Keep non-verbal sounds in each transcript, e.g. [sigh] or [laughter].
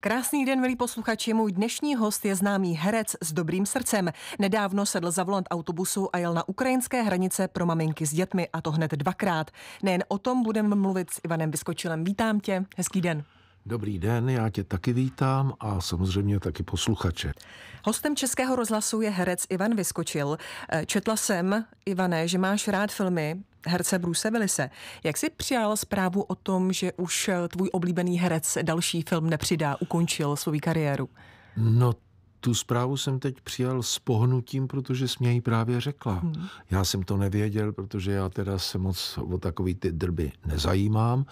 Krásný den, milí posluchači. Můj dnešní host je známý herec s dobrým srdcem. Nedávno sedl za volant autobusu a jel na ukrajinské hranice pro maminky s dětmi, a to hned dvakrát. Nejen o tom budeme mluvit s Ivanem Vyskočilem. Vítám tě, hezký den. Dobrý den, já tě taky vítám a samozřejmě taky posluchače. Hostem Českého rozhlasu je herec Ivan Vyskočil. Eh, četla jsem, Ivane, že máš rád filmy, herce Bruce Willise. Jak jsi přijal zprávu o tom, že už eh, tvůj oblíbený herec další film nepřidá, ukončil svou kariéru? No tu zprávu jsem teď přijal s pohnutím, protože jsi mě ji právě řekla. Hmm. Já jsem to nevěděl, protože já teda se moc o takový ty drby nezajímám,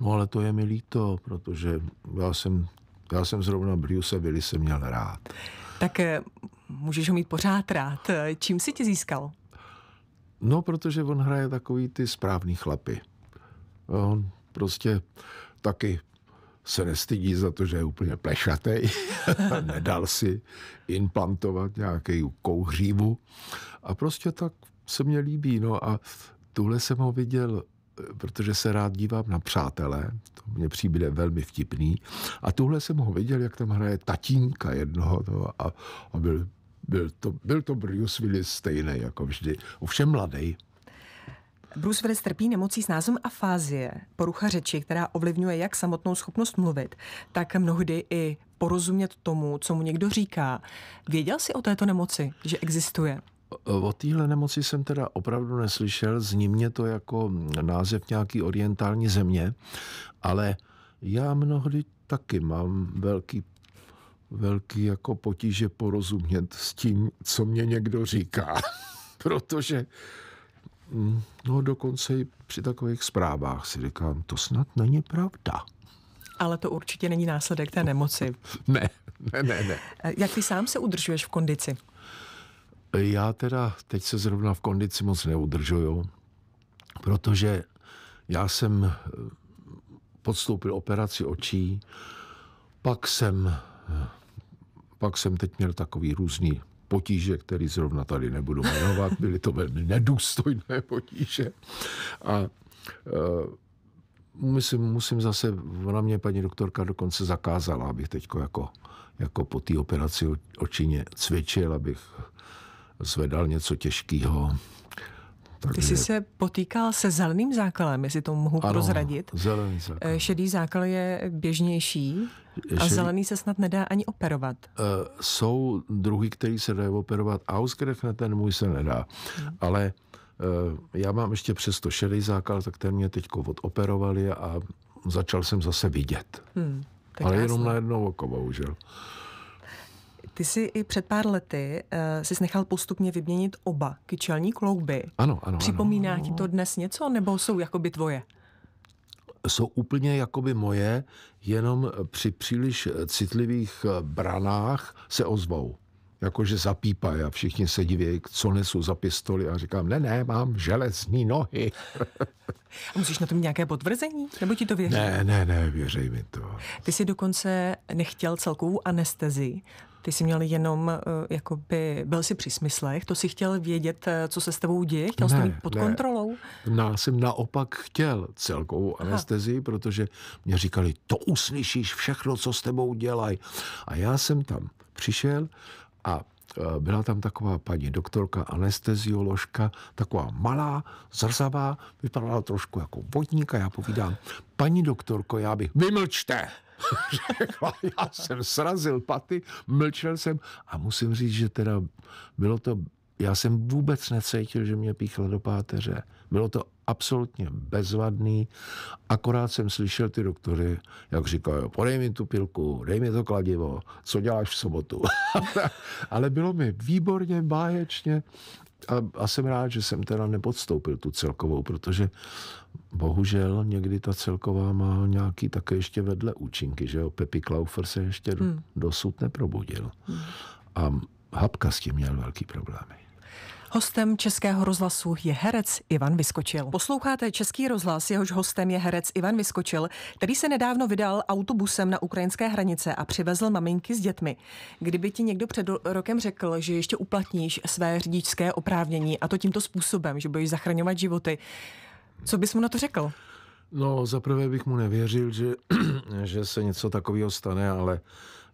no ale to je mi líto, protože já jsem, já jsem zrovna Bruce Willise měl rád. Tak eh, můžeš ho mít pořád rád. Eh, čím si tě získal? No, protože on hraje takový ty správný chlapy. On prostě taky se nestydí za to, že je úplně plešatý, [laughs] nedal si implantovat nějakou kouhřívu a prostě tak se mě líbí. No a tuhle jsem ho viděl, protože se rád dívám na přátelé, to mě přijde velmi vtipný, a tuhle jsem ho viděl, jak tam hraje tatínka jednoho no, a, a byl byl to, byl to Bruce Willis stejný jako vždy, ovšem mladý. Bruce Willis trpí nemocí s názvem afázie, porucha řeči, která ovlivňuje jak samotnou schopnost mluvit, tak mnohdy i porozumět tomu, co mu někdo říká. Věděl jsi o této nemoci, že existuje? O téhle nemoci jsem teda opravdu neslyšel, zní mě to jako název nějaký orientální země, ale já mnohdy taky mám velký velký jako potíže porozumět s tím, co mě někdo říká. [laughs] Protože mm, no dokonce i při takových zprávách si říkám, to snad není pravda. Ale to určitě není následek té nemoci. [laughs] ne, ne, ne, ne. Eh, jak ty sám se udržuješ v kondici? Já teda teď se zrovna v kondici moc neudržuju, protože já jsem eh, podstoupil operaci očí, pak jsem eh, pak jsem teď měl takový různý potíže, který zrovna tady nebudu jmenovat, byly to velmi nedůstojné potíže. A uh, musím, musím zase, ona mě paní doktorka dokonce zakázala, abych teď jako, jako po té operaci očině cvičil, abych zvedal něco těžkého, takže... Ty jsi se potýkal se zeleným základem, jestli to mohu ano, prozradit. Zelený základ. Eh, šedý základ je běžnější Šedý... a zelený se snad nedá ani operovat. Eh, jsou druhy, který se dá operovat. na ten můj se nedá. Hmm. Ale eh, já mám ještě přesto šedý základ, tak ten mě teď odoperovali a začal jsem zase vidět. Hmm, Ale krásný. jenom na jedno oko, bohužel. Ty jsi i před pár lety uh, jsi nechal postupně vyměnit oba kyčelní klouby. Ano, ano. Připomíná ano, ti to dnes něco, nebo jsou jakoby tvoje? Jsou úplně jakoby moje, jenom při příliš eh, citlivých eh, branách se ozvou jakože zapípají a všichni se diví, co nesu za pistoli a říkám, ne, ne, mám železní nohy. [laughs] a musíš na tom nějaké potvrzení? Nebo ti to věří? Ne, ne, ne, věřej mi to. Ty jsi dokonce nechtěl celkovou anestezi, ty jsi měl jenom, uh, jakoby, byl jsi při smyslech, to si chtěl vědět, eh, co se s tebou děje, chtěl jsi to mít pod ne. kontrolou? Já jsem naopak chtěl celkovou anestezii, Aha. protože mě říkali, to uslyšíš všechno, co s tebou dělají. A já jsem tam přišel a eh, byla tam taková paní doktorka, anestezioložka, taková malá, zrzavá, vypadala trošku jako vodníka, já povídám, paní doktorko, já bych, vymlčte! řekla, [laughs] já jsem srazil paty, mlčel jsem a musím říct, že teda bylo to, já jsem vůbec necítil, že mě píchla do páteře. Bylo to absolutně bezvadný, akorát jsem slyšel ty doktory, jak říkají, podej mi tu pilku, dej mi to kladivo, co děláš v sobotu. [laughs] Ale bylo mi výborně, báječně a, a jsem rád, že jsem teda nepodstoupil tu celkovou, protože bohužel někdy ta celková má nějaký také ještě vedle účinky, že jo, Pepi Klaufer se ještě hmm. dosud neprobudil. Hmm. A Habka s tím měl velký problémy. Hostem Českého rozhlasu je herec Ivan Vyskočil. Posloucháte Český rozhlas, jehož hostem je herec Ivan Vyskočil, který se nedávno vydal autobusem na ukrajinské hranice a přivezl maminky s dětmi. Kdyby ti někdo před rokem řekl, že ještě uplatníš své řidičské oprávnění a to tímto způsobem, že budeš zachraňovat životy, co bys mu na to řekl? No, zaprvé bych mu nevěřil, že, [clears throat] že se něco takového stane, ale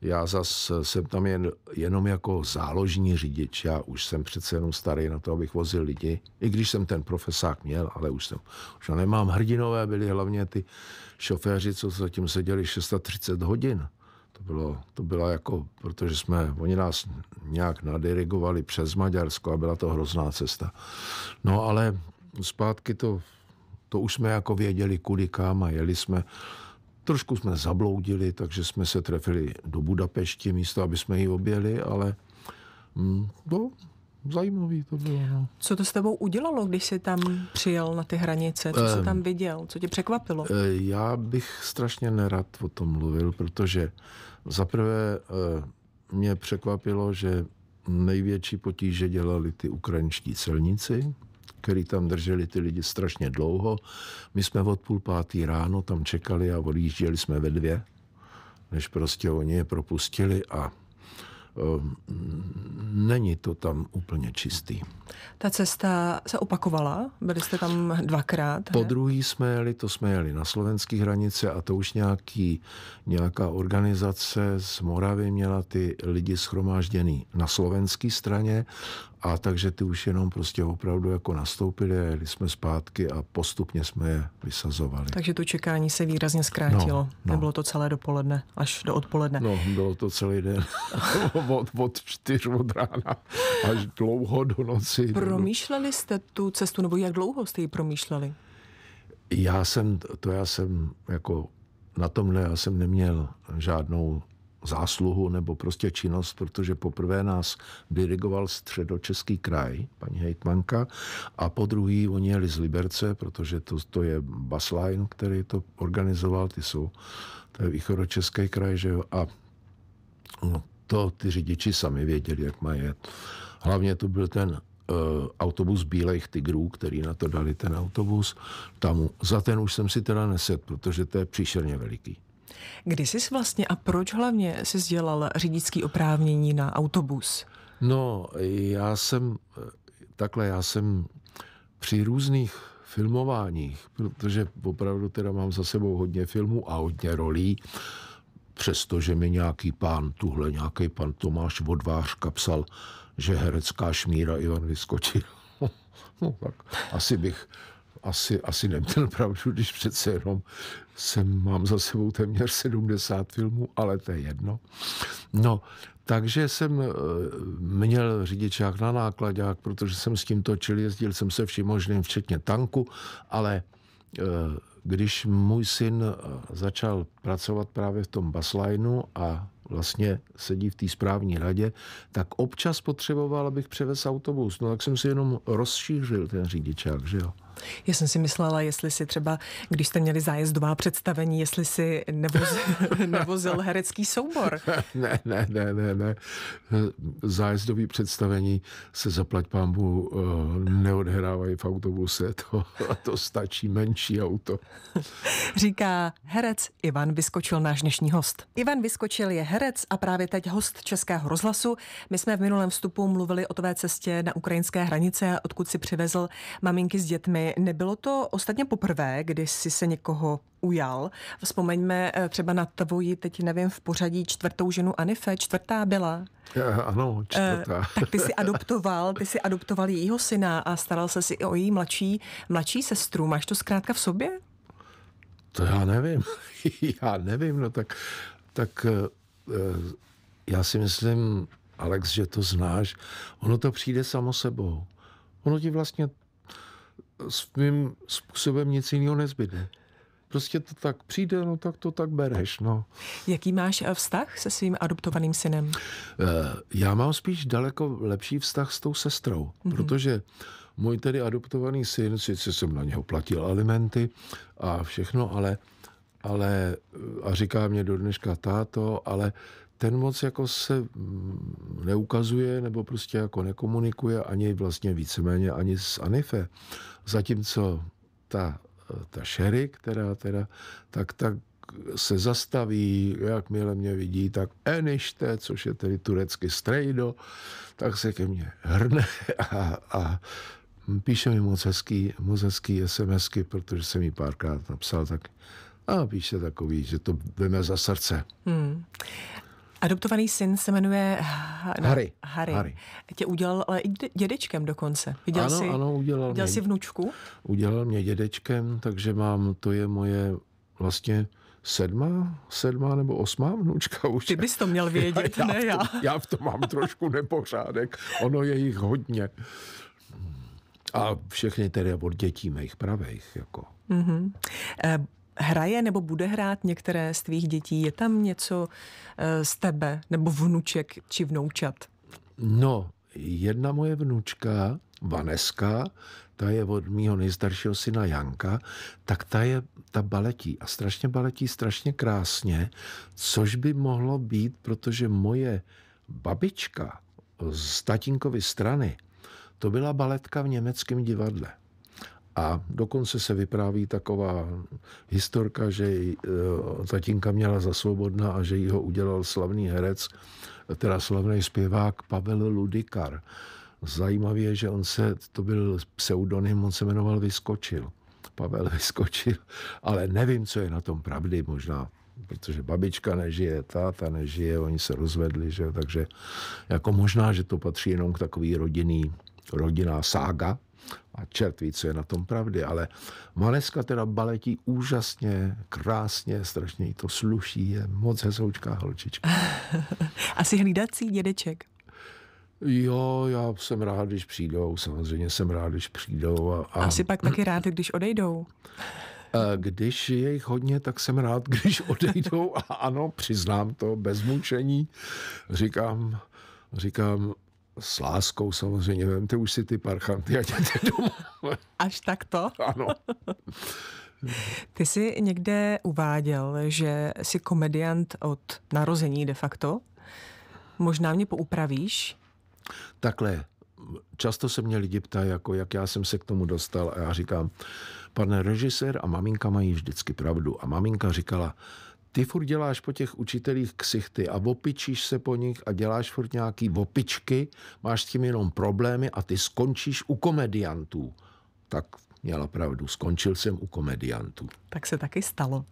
já zas eh, jsem tam jen, jenom jako záložní řidič. Já už jsem přece jenom starý na to, abych vozil lidi. I když jsem ten profesák měl, ale už jsem už ho nemám. Hrdinové byli hlavně ty šoféři, co zatím seděli 630 hodin. To bylo, to bylo jako, protože jsme, oni nás nějak nadirigovali přes Maďarsko a byla to hrozná cesta. No ale zpátky to, to už jsme jako věděli kudy kam a jeli jsme Trošku jsme zabloudili, takže jsme se trefili do Budapešti místo, aby jsme ji objeli, ale hm, no, zajímavý to bylo. No. Co to s tebou udělalo, když jsi tam přijel na ty hranice? Co jsi ehm. tam viděl? Co tě překvapilo? Eh, já bych strašně nerad o tom mluvil, protože zaprvé eh, mě překvapilo, že největší potíže dělali ty ukrajinští celníci, který tam drželi ty lidi strašně dlouho. My jsme od půl pátý ráno tam čekali a odjížděli jsme ve dvě, než prostě oni je propustili a ehm, není to tam úplně čistý. Ta cesta se opakovala? Byli jste tam dvakrát? Po druhý jsme jeli, to jsme jeli na slovenské hranice a to už nějaký, nějaká organizace z Moravy měla ty lidi schromážděný na slovenské straně a takže ty už jenom prostě opravdu jako nastoupili a jeli jsme zpátky a postupně jsme je vysazovali. Takže to čekání se výrazně zkrátilo. No, no. Nebylo to celé dopoledne, až do odpoledne. No, bylo to celý den. [laughs] od, od čtyř od rána až dlouho do noci. Promýšleli jste tu cestu, nebo jak dlouho jste ji promýšleli? Já jsem, to já jsem jako na tomhle já jsem neměl žádnou zásluhu nebo prostě činnost, protože poprvé nás dirigoval středočeský kraj, paní hejtmanka, a po druhý oni jeli z Liberce, protože to, to je Basline, který to organizoval, ty jsou, to je východočeský kraj, že jo, a no, to ty řidiči sami věděli, jak mají jet. Hlavně to byl ten eh, autobus Bílejch tigrů, který na to dali ten autobus. Tam, za ten už jsem si teda nesed, protože to je příšerně veliký. Kdy jsi vlastně a proč hlavně jsi dělal řidičský oprávnění na autobus? No, já jsem, takhle, já jsem při různých filmováních, protože opravdu teda mám za sebou hodně filmů a hodně rolí, přestože mi nějaký pán, tuhle nějaký pan Tomáš Vodvářka psal, že herecká šmíra Ivan vyskočil. [laughs] no tak asi bych asi, asi neměl [laughs] pravdu, když přece jenom jsem, mám za sebou téměř 70 filmů, ale to je jedno. No, takže jsem eh, měl řidičák na nákladák, protože jsem s tím točil, jezdil jsem se vším možným, včetně tanku, ale eh, když můj syn eh, začal pracovat právě v tom baslajnu a vlastně sedí v té správní radě, tak občas potřeboval, abych převez autobus. No tak jsem si jenom rozšířil ten řidičák, že jo. Já jsem si myslela, jestli si třeba, když jste měli zájezdová představení, jestli si nevozil, [laughs] nevozil herecký soubor. [laughs] ne, ne, ne, ne, ne. Zájezdový představení se zaplať pámbu eh, neodhrávají v autobuse, [laughs] to, to stačí menší auto. Říká herec Ivan Vyskočil, náš dnešní host. Ivan Vyskočil je herec a právě teď host Českého rozhlasu. My jsme v minulém vstupu mluvili o tvé cestě na ukrajinské hranice, odkud si přivezl maminky s dětmi Nebylo to ostatně poprvé, kdy jsi se někoho ujal. Vzpomeňme eh, třeba na tvoji, teď nevím, v pořadí čtvrtou ženu Anife. Čtvrtá byla. Eh, ano, eh, čtvrtá. [laughs] Tak ty jsi adoptoval, ty jsi adoptoval jejího syna a staral se si i o její mladší, mladší sestru. Máš to zkrátka v sobě? To já nevím. [laughs] já nevím, no tak, tak já si myslím, Alex, že to znáš, ono to přijde samo sebou. Ono ti vlastně svým způsobem nic jiného nezbyde. Prostě to tak přijde, no tak to tak bereš, no. Jaký máš eh, vztah se svým adoptovaným synem? Eh, já mám spíš daleko lepší vztah s tou sestrou, mm-hmm. protože můj tedy adoptovaný syn, sice jsem na něho platil alimenty a všechno, ale ale eh, a říká mě do dneška táto, ale ten moc jako se mm, neukazuje nebo prostě jako nekomunikuje ani vlastně víceméně ani s Anife. Zatímco ta, ta Sherry, která teda, tak, tak se zastaví, jakmile mě vidí, tak Enište, což je tedy turecky strejdo, tak se ke mně hrne [laughs] a, a píše mi moc hezký, moc hezký SMSky, protože jsem mi párkrát napsal, tak a píše takový, že to veme za srdce. Hmm. Adoptovaný syn se jmenuje no, Harry. Harry. Harry. Tě udělal ale i dědečkem dokonce. Viděl ano, jsi, ano, udělal udělal mě, jsi vnučku? Udělal mě dědečkem, takže mám, to je moje vlastně sedma, sedma nebo osmá vnučka už. Ty bys to měl vědět, já, [laughs] ne já. V tom, já v tom mám trošku nepořádek. Ono je jich hodně. A všechny tedy od dětí mých pravých. Jako. Mm-hmm hraje nebo bude hrát některé z tvých dětí? Je tam něco eh, z tebe nebo vnuček či vnoučat? No, jedna moje vnučka, Vaneska, ta je od mýho nejstaršího syna Janka, tak ta je, ta baletí a strašně baletí, strašně krásně, což by mohlo být, protože moje babička z tatínkovy strany, to byla baletka v německém divadle. A dokonce se vypráví taková historka, že e, tatínka měla za svobodná a že ji ho udělal slavný herec, teda slavný zpěvák Pavel Ludikar. Zajímavé je, že on se, to byl pseudonym, on se jmenoval Vyskočil. Pavel [laughs] Vyskočil, ale nevím, co je na tom pravdy možná protože babička nežije, táta nežije, oni se rozvedli, že? takže jako možná, že to patří jenom k takový rodinný, rodinná sága, a čert ví, co je na tom pravdy, ale Maleska teda baletí úžasně, krásně, strašně jí to sluší, je moc hezoučká holčička. [laughs] Asi hlídací dědeček. Jo, já jsem rád, když přijdou, samozřejmě jsem rád, když přijdou. A, a... Asi pak taky rád, když odejdou. Eh, když je jich hodně, tak jsem rád, [laughs] když odejdou. A ano, přiznám to bez mučení. Říkám, říkám, s láskou samozřejmě, vemte už si ty parchanty a jděte domů. [laughs] Až tak to? Ano. [laughs] Ty jsi někde uváděl, že jsi komediant od narození de facto. Možná mě poupravíš? Takhle, často se mě lidi ptají, jako jak já jsem se k tomu dostal a já říkám, pane režisér a maminka mají vždycky pravdu. A maminka říkala, ty furt děláš po těch učitelích ksichty a vopičíš se po nich a děláš furt nějaký vopičky, máš s tím jenom problémy a ty skončíš u komediantů. Tak měla pravdu. Skončil jsem u komediantů. Tak se taky stalo.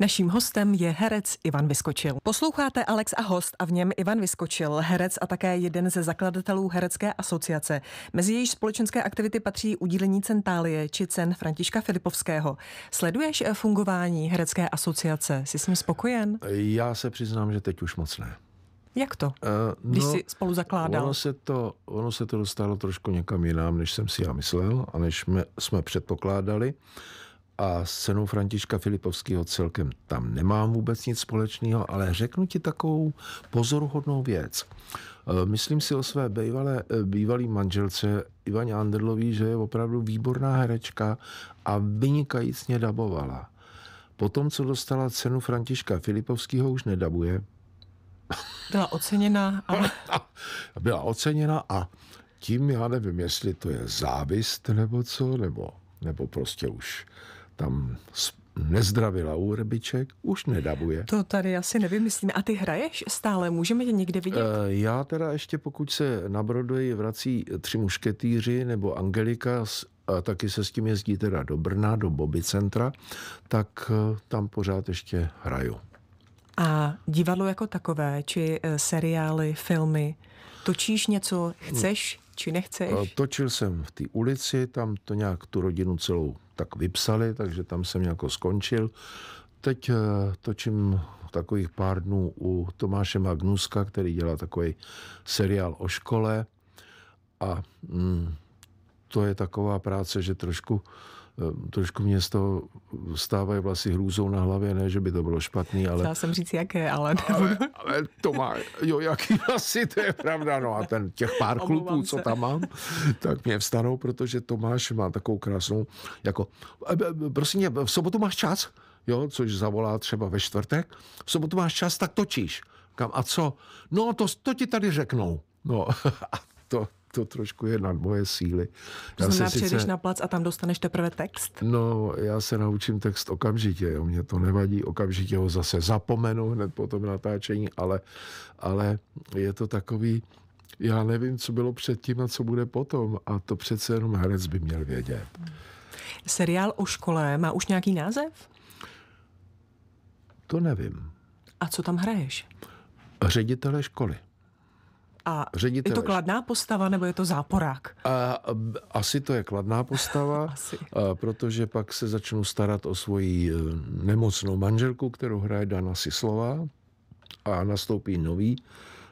Naším hostem je herec Ivan Vyskočil. Posloucháte Alex a host a v něm Ivan Vyskočil, herec a také jeden ze zakladatelů Herecké asociace. Mezi jejich společenské aktivity patří udílení centálie či cen Františka Filipovského. Sleduješ eh, fungování Herecké asociace? Jsi s ním spokojen? Já se přiznám, že teď už moc ne. Jak to, uh, když no, jsi spolu zakládal? Ono se, to, ono se to dostalo trošku někam jinam, než jsem si já myslel a než jsme, jsme předpokládali. A s cenou Františka Filipovského celkem tam nemám vůbec nic společného, ale řeknu ti takovou pozoruhodnou věc. Eh, myslím si o své bývalé, eh, bývalý manželce Ivaně Andrlový, že je opravdu výborná herečka a vynikajícně dabovala. Potom, co dostala cenu Františka Filipovského, už nedabuje, byla oceněna. [laughs] A... a byla oceněna a tím, já nevím, jestli to je závist nebo co, nebo, nebo prostě už tam nezdravila rybiček, už nedavuje. To tady asi nevymyslíme. A ty hraješ stále? Můžeme tě někde vidět? E, já teda ještě, pokud se na Broadway vrací Tři mušketýři nebo Angelika, a taky se s tím jezdí teda do Brna, do Bobby centra, tak eh, tam pořád ještě hraju. A divadlo jako takové, či eh, seriály, filmy, točíš něco, chceš či nechceš? Eh, točil jsem v té ulici, tam to nějak tu rodinu celou tak vypsali, takže tam jsem jako skončil. Teď eh, točím takových pár dnů u Tomáše Magnuska, který dělá takový seriál o škole a mm, to je taková práce, že trošku uh, Ehm, trošku mě z toho stávají vlasy hrůzou na hlavě, ne, že by to bylo špatný, ale... Chtěla jsem říct, jaké, ale... [laughs] ale... Ale, to má, jo, jaký vlasy, to je pravda, no a ten těch pár kluků, co tam mám, tak mě vstanou, protože Tomáš má takovou krásnou, jako, e, e, prosím mě, v sobotu máš čas, jo, což zavolá třeba ve čtvrtek, v sobotu máš čas, tak točíš. Kam, a co? No, to, to ti tady řeknou. No, [laughs] a to, to trošku je nad moje síly. To já znamená, přijdeš sice... na plac a tam dostaneš teprve text? No, já se naučím text okamžitě, jo. mě to nevadí, okamžitě ho zase zapomenu hned po tom natáčení, ale, ale je to takový, já nevím, co bylo předtím a co bude potom a to přece jenom herec by měl vědět. Seriál o škole má už nějaký název? To nevím. A co tam hraješ? Ředitele školy. A ředitele. je to kladná postava nebo je to záporák? A, asi to je kladná postava, [laughs] a, protože pak se začnu starat o svoji e, nemocnou manželku, kterou hraje Dana Sislová a nastoupí nový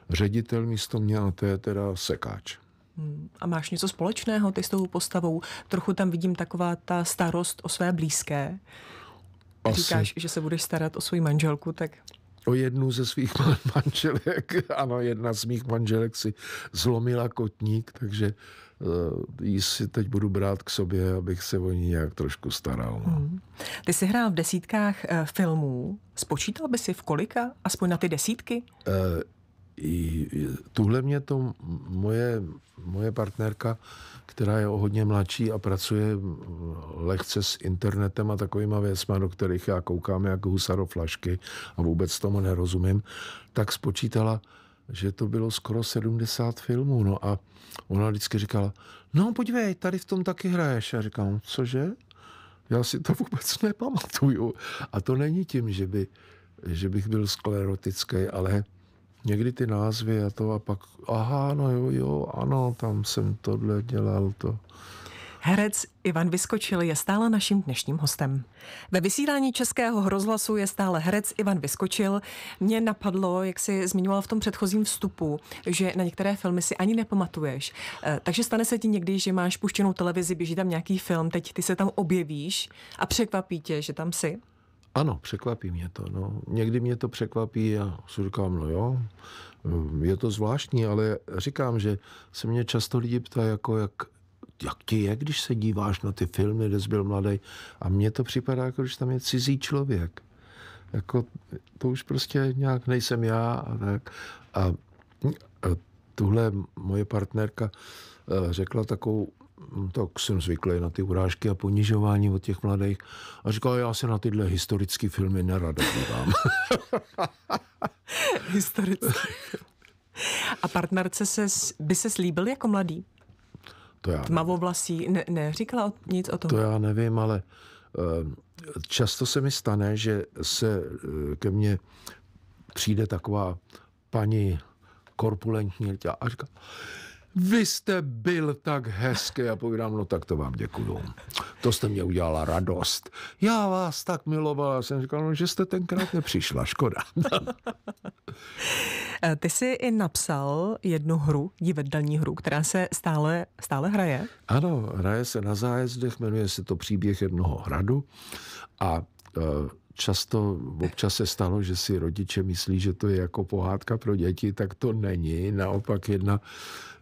ředitel místo mě a to je teda sekáč. Hmm, a máš něco společného ty s tou postavou? Trochu tam vidím taková ta starost o své blízké. Asi. Říkáš, že se budeš starat o svou manželku, tak... No jednu ze svých [laughs] manželek, ano, jedna z mých manželek si zlomila kotník, takže eh, ji si teď budu brát k sobě, abych se o ní nějak trošku staral. No. Hmm. Ty jsi hrál v desítkách eh, filmů. Spočítal by si v kolika? Aspoň na ty desítky? Uh, i tuhle mě to moje, moje partnerka, která je o hodně mladší a pracuje lehce s internetem a takovýma věcma, do kterých já koukám jak flašky a vůbec tomu nerozumím, tak spočítala, že to bylo skoro 70 filmů. No a ona vždycky říkala, no podívej, tady v tom taky hraješ. A říkám, cože? Já si to vůbec nepamatuju. A to není tím, že, by, že bych byl sklerotický, ale někdy ty názvy a to a pak, aha, no jo, jo, ano, tam jsem tohle dělal, to. Herec Ivan Vyskočil je stále naším dnešním hostem. Ve vysílání Českého rozhlasu je stále herec Ivan Vyskočil. Mě napadlo, jak si zmiňoval v tom předchozím vstupu, že na některé filmy si ani nepamatuješ. Eh, takže stane se ti někdy, že máš puštěnou televizi, běží tam nějaký film, teď ty se tam objevíš a překvapí tě, že tam jsi? Ano, překvapí mě to. No. Někdy mě to překvapí a si říkám, no jo, mm, je to zvláštní, ale říkám, že se mě často lidi ptá, jako jak, jak ti je, když se díváš na ty filmy, kde jsi byl mladý. A mně to připadá, jako když tam je cizí člověk. Jako, to už prostě nějak nejsem já a tak. A, a tuhle moje partnerka eh, řekla takovou tak jsem zvyklý na ty urážky a ponižování od těch mladých a říkal, já se na tyhle historické filmy nerada dívám. [laughs] historické. A partnerce se, by se slíbil jako mladý? To já Tmavovlasí, ne, ne, říkala nic o tom? To já nevím, ale eh, často se mi stane, že se eh, ke mně přijde taková paní korpulentní a říká, vy jste byl tak hezký. A povídám, no tak to vám děkuju. To jste mě udělala radost. Já vás tak milovala. Jsem říkal, no, že jste tenkrát nepřišla, škoda. [laughs] Eh, ty jsi i napsal jednu hru, divadelní hru, která se stále, stále hraje. Ano, hraje se na zájezdech, jmenuje se to Příběh jednoho hradu a eh, často, občas se stalo, že si rodiče myslí, že to je jako pohádka pro děti, tak to není. Naopak jedna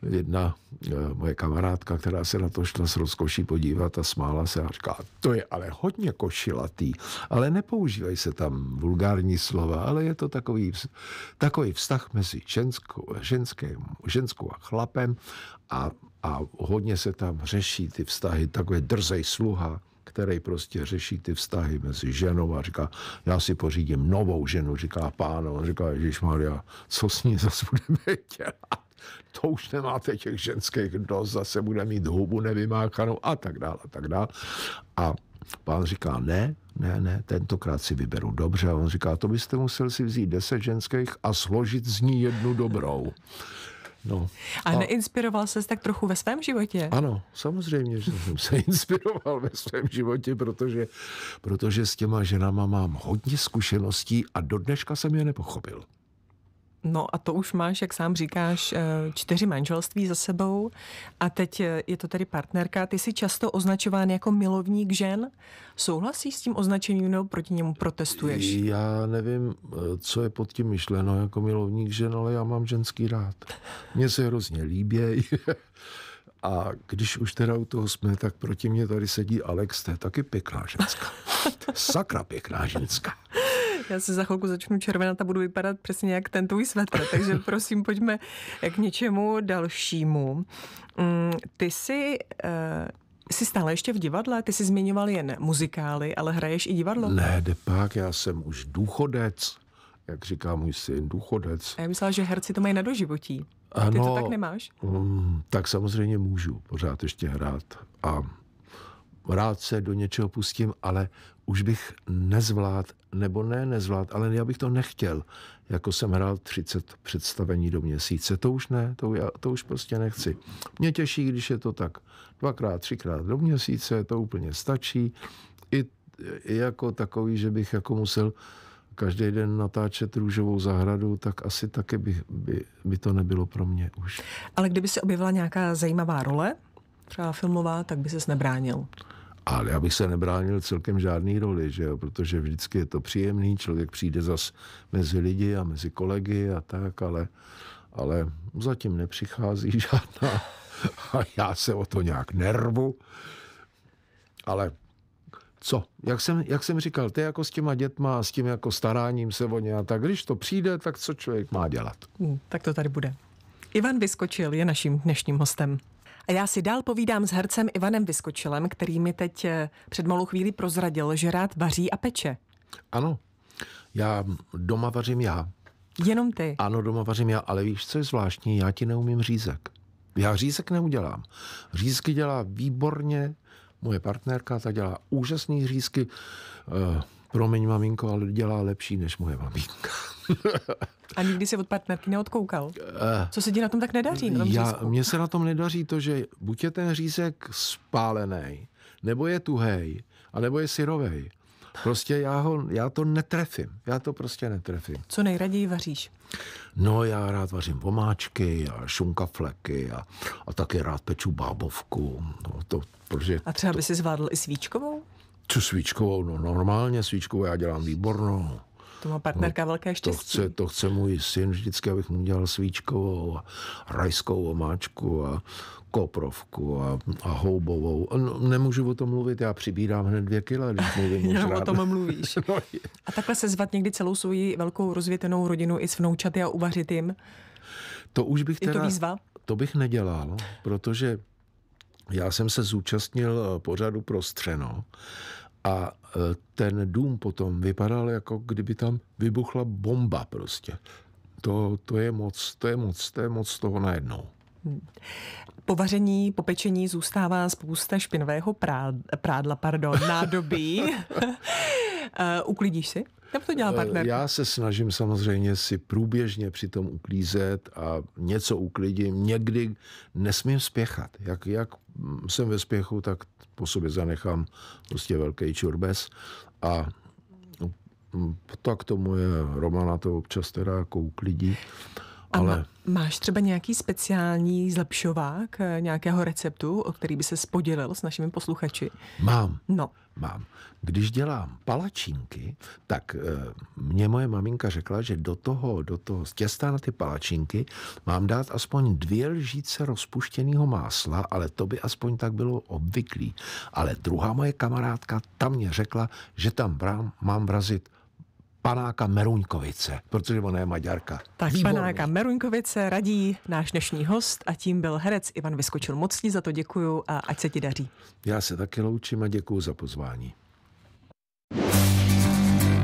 jedna eh, moje kamarádka, která se na to šla s rozkoší podívat a smála se a říká, to je ale hodně košilatý, ale nepoužívají se tam vulgární slova, ale je to takový, takový vztah mezi ženskou, ženským, ženskou a chlapem a, a hodně se tam řeší ty vztahy, takové drzej sluha, který prostě řeší ty vztahy mezi ženou a říká, já si pořídím novou ženu, říká pánu, a říká, Ježíš Maria, co s ní zase budeme dělat? to už nemáte těch ženských dost, zase bude mít hubu nevymákanou a tak dále a tak dále. A pán říká, ne, ne, ne, tentokrát si vyberu dobře. A on říká, to byste musel si vzít deset ženských a složit z ní jednu dobrou. No. A, a neinspiroval se tak trochu ve svém životě? Ano, samozřejmě, že jsem se inspiroval ve svém životě, protože, protože s těma ženama mám hodně zkušeností a do dneška jsem je nepochopil. No a to už máš, jak sám říkáš, eh, čtyři manželství za sebou a teď eh, je to tady partnerka. Ty jsi často označován jako milovník žen. Souhlasíš s tím označením nebo proti němu protestuješ? Já nevím, eh, co je pod tím myšleno jako milovník žen, ale já mám ženský rád. Mně se hrozně líběj. [laughs] A když už teda u toho jsme, tak proti mě tady sedí Alex, to je taky pěkná ženská. [laughs] Sakra pěkná ženská. Já se za chvilku začnu červenat a budu vypadat přesně jak ten tvůj svetr, takže [laughs] prosím, pojďme k něčemu dalšímu. Mm, ty jsi eh, Jsi stále ještě v divadle? Ty jsi zmiňoval jen muzikály, ale hraješ i divadlo? Ne, depak, já jsem už důchodec, jak říká můj syn, důchodec. A já myslela, že herci to mají na doživotí. Ano, Ty to tak nemáš? Um, tak samozřejmě můžu pořád ještě hrát a rád se do něčeho pustím, ale už bych nezvlád, nebo ne nezvlád, ale já bych to nechtěl, jako jsem hrál 30 představení do měsíce. To už ne, to, já, to už prostě nechci. Mě těší, když je to tak dvakrát, třikrát do měsíce, to úplně stačí. I, i jako takový, že bych jako musel každý den natáčet růžovou zahradu, tak asi taky by, by, by to nebylo pro mě už. Ale kdyby se objevila nějaká zajímavá role, třeba filmová, tak by ses nebránil. Ale já bych se nebránil celkem žádný roli, že jo? protože vždycky je to příjemný, člověk přijde zas mezi lidi a mezi kolegy a tak, ale, ale zatím nepřichází [laughs] žádná a já se o to nějak nervu. Ale co? Jak jsem, jak jsem říkal, ty jako s těma dětma a s tím jako staráním se o ně a tak, když to přijde, tak co člověk má dělat? Hmm, tak to tady bude. Ivan Vyskočil je naším dnešním hostem. A já si dál povídám s hercem Ivanem Vyskočilem, který mi teď eh, před malou chvíli prozradil, že rád vaří a peče. Ano, já doma vařím já. Jenom ty? Ano, doma vařím já, ale víš, co je zvláštní, já ti neumím řízek. Já řízek neudělám. Řízky dělá výborně moje partnerka, ta dělá úžasný řízky. Uh, promiň maminko, ale dělá lepší než moje maminka. [laughs] A nikdy se od partnerky neodkoukal? Eh. Co se ti na tom tak nedaří? Na tom já, mně se na tom nedaří to, že buď je ten řízek spálený, nebo je tuhej, nebo je syrovej. Prostě já, ho, já to netrefím. Já to prostě netrefím. Co nejraději vaříš? No, já rád vařím pomáčky a šunkafleky a, a taky rád peču bábovku. No, to, protože a třeba to... by si zvládl i svíčkovou? Co svíčkovou? No normálně svíčkovou já dělám výbornou. To má partnerka no, velké štěstí. To chce, to chce můj syn vždycky, abych mu dělal svíčkovou a rajskou omáčku a koprovku a, a houbovou. No, nemůžu o tom mluvit, já přibírám hned dvě kila, když [laughs] mluvím Jenom o tom mluvíš. [laughs] no, a takhle se zvat někdy celou svoji velkou rozvětenou rodinu i s vnoučaty a uvařit jim? To už bych teda... Je to výzva? To bych nedělal, protože já jsem se zúčastnil eh, pořadu Prostřeno a e, ten dům potom vypadal, jako kdyby tam vybuchla bomba prostě. To, to je moc, to je moc, to je moc toho najednou. Po vaření, po pečení zůstává spousta špinového prádla, prádla pardon, nádobí. [laughs] E, uklidíš si? Jak to dělá eh, partner? Já se snažím samozřejmě si průběžně při tom uklízet a něco uklidím. Někdy nesmím spěchat. Jak, jak jsem ve spěchu, tak po sobě zanechám prostě velký čurbes a mm, tak tomu je Romana to občas teda jako uklidí. Ale... A máš třeba nějaký speciální zlepšovák eh, nějakého receptu, o který by se spodělil s našimi posluchači? Mám. No. Mám. Když dělám palačinky, tak eh, mě moje maminka řekla, že do toho, do toho z těsta na ty palačinky mám dát aspoň dvě lžíce rozpuštěného másla, ale to by aspoň tak bylo obvyklý. Ale druhá moje kamarádka tam mě řekla, že tam brám, mám vrazit panáka Meruňkovice, protože ona je Maďarka. Tak Výborný. panáka Meruňkovice radí náš dnešní host a tím byl herec Ivan Vyskočil. Moc ti za to děkuju a ať se ti daří. Já se taky loučím a děkuju za pozvání.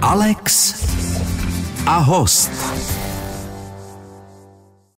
Alex a host.